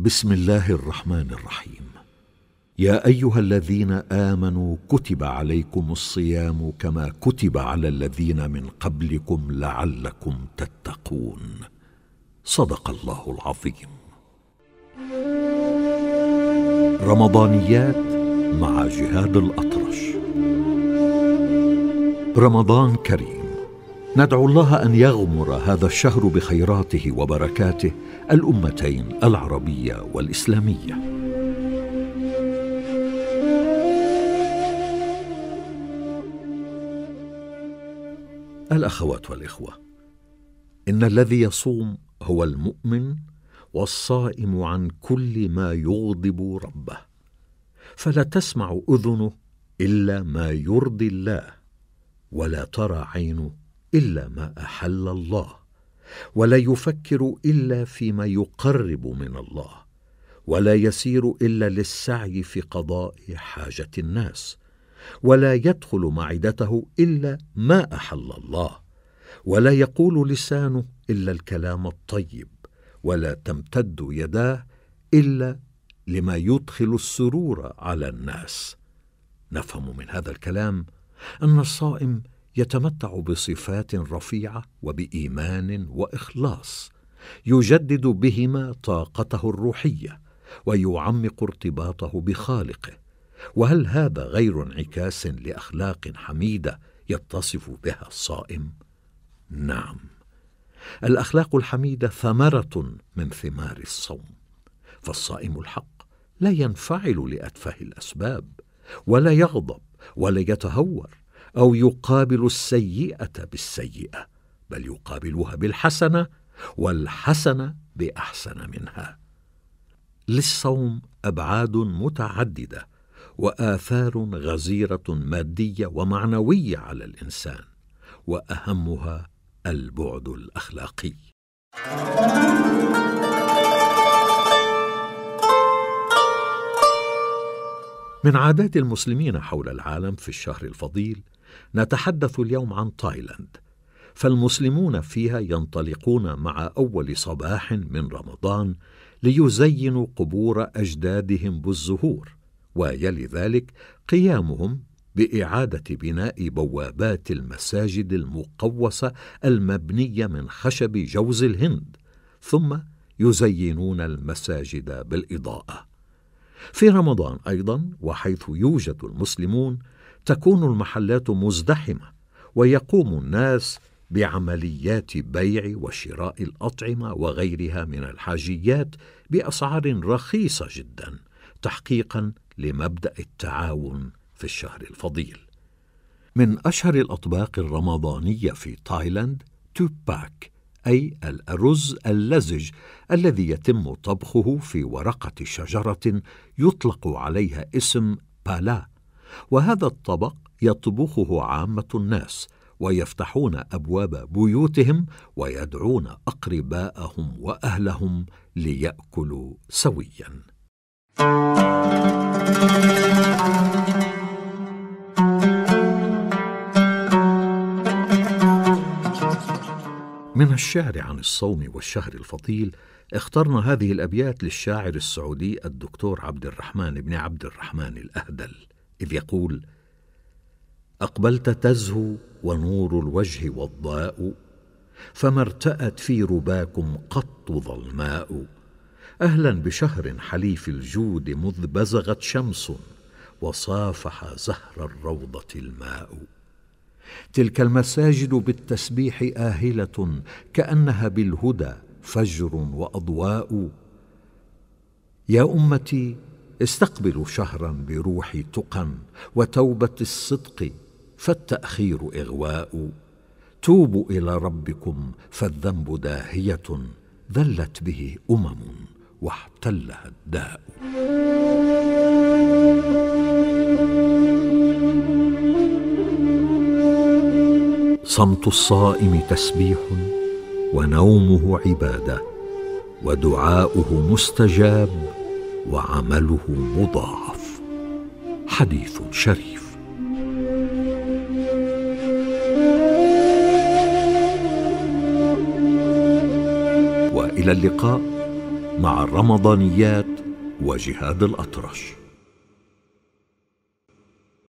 بسم الله الرحمن الرحيم يا ايها الذين امنوا كتب عليكم الصيام كما كتب على الذين من قبلكم لعلكم تتقون صدق الله العظيم رمضانيات مع جهاد الاطرش رمضان كريم ندعو الله ان يغمر هذا الشهر بخيراته وبركاته الامتين العربيه والاسلاميه الاخوات والاخوه ان الذي يصوم هو المؤمن والصائم عن كل ما يغضب ربه فلا تسمع اذنه الا ما يرضي الله ولا ترى عينه الا ما احل الله ولا يفكر الا فيما يقرب من الله ولا يسير الا للسعي في قضاء حاجه الناس ولا يدخل معدته الا ما احل الله ولا يقول لسانه الا الكلام الطيب ولا تمتد يداه الا لما يدخل السرور على الناس نفهم من هذا الكلام ان الصائم يتمتع بصفات رفيعه وبايمان واخلاص يجدد بهما طاقته الروحيه ويعمق ارتباطه بخالقه وهل هذا غير انعكاس لاخلاق حميده يتصف بها الصائم نعم الاخلاق الحميده ثمره من ثمار الصوم فالصائم الحق لا ينفعل لاتفه الاسباب ولا يغضب ولا يتهور او يقابل السيئه بالسيئه بل يقابلها بالحسنه والحسنه باحسن منها للصوم ابعاد متعدده واثار غزيره ماديه ومعنويه على الانسان واهمها البعد الاخلاقي من عادات المسلمين حول العالم في الشهر الفضيل نتحدث اليوم عن تايلاند فالمسلمون فيها ينطلقون مع اول صباح من رمضان ليزينوا قبور اجدادهم بالزهور ويلي ذلك قيامهم باعاده بناء بوابات المساجد المقوسه المبنيه من خشب جوز الهند ثم يزينون المساجد بالاضاءه في رمضان ايضا وحيث يوجد المسلمون تكون المحلات مزدحمه ويقوم الناس بعمليات بيع وشراء الاطعمه وغيرها من الحاجيات باسعار رخيصه جدا تحقيقا لمبدا التعاون في الشهر الفضيل من اشهر الاطباق الرمضانيه في تايلاند توباك اي الارز اللزج الذي يتم طبخه في ورقه شجره يطلق عليها اسم بالا وهذا الطبق يطبخه عامه الناس ويفتحون ابواب بيوتهم ويدعون اقرباءهم واهلهم لياكلوا سويا من الشعر عن الصوم والشهر الفضيل اخترنا هذه الابيات للشاعر السعودي الدكتور عبد الرحمن بن عبد الرحمن الاهدل اذ يقول اقبلت تزهو ونور الوجه والضاء فما ارتات في رباكم قط ظلماء اهلا بشهر حليف الجود مذ بزغت شمس وصافح زهر الروضه الماء تلك المساجد بالتسبيح اهله كانها بالهدى فجر واضواء يا امتي استقبلوا شهرا بروح تقى وتوبه الصدق فالتاخير اغواء توبوا الى ربكم فالذنب داهيه ذلت به امم واحتلها الداء صمت الصائم تسبيح ونومه عباده ودعاؤه مستجاب وعمله مضاعف حديث شريف والى اللقاء مع الرمضانيات وجهاد الاطرش